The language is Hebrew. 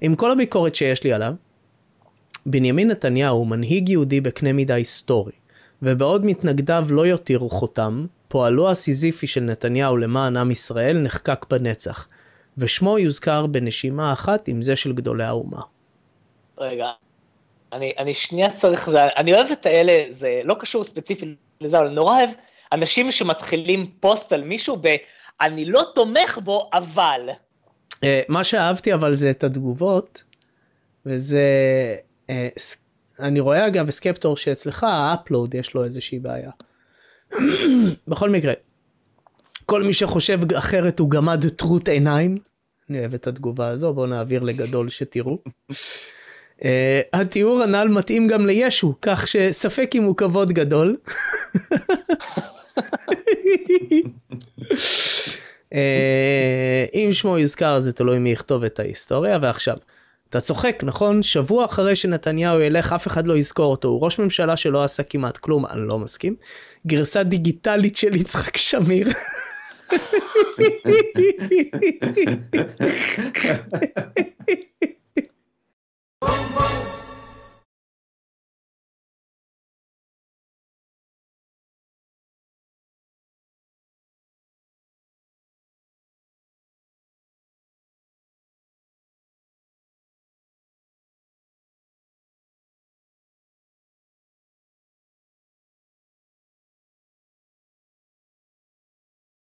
עם כל הביקורת שיש לי עליו, בנימין נתניהו הוא מנהיג יהודי בקנה מידה היסטורי, ובעוד מתנגדיו לא יותירו חותם, פועלו הסיזיפי של נתניהו למען עם ישראל נחקק בנצח, ושמו יוזכר בנשימה אחת עם זה של גדולי האומה. רגע, אני, אני שנייה צריך, זה, אני אוהב את האלה, זה לא קשור ספציפית לזה, אבל אני נורא אוהב אנשים שמתחילים פוסט על מישהו ב... אני לא תומך בו, אבל... אה, מה שאהבתי אבל זה את התגובות, וזה, אה, אני רואה אגב סקפטור שאצלך האפלואוד יש לו איזושהי בעיה. בכל מקרה, כל מי שחושב אחרת הוא גמד טרוט עיניים. אני אוהב את התגובה הזו, בואו נעביר לגדול שתראו. Uh, התיאור הנ"ל מתאים גם לישו, כך שספק אם הוא כבוד גדול. אה, אם שמו יוזכר זה תלוי מי יכתוב את ההיסטוריה, ועכשיו. אתה צוחק, נכון? שבוע אחרי שנתניהו ילך, אף אחד לא יזכור אותו. הוא ראש ממשלה שלא עשה כמעט כלום, אני לא מסכים. גרסה דיגיטלית של יצחק שמיר.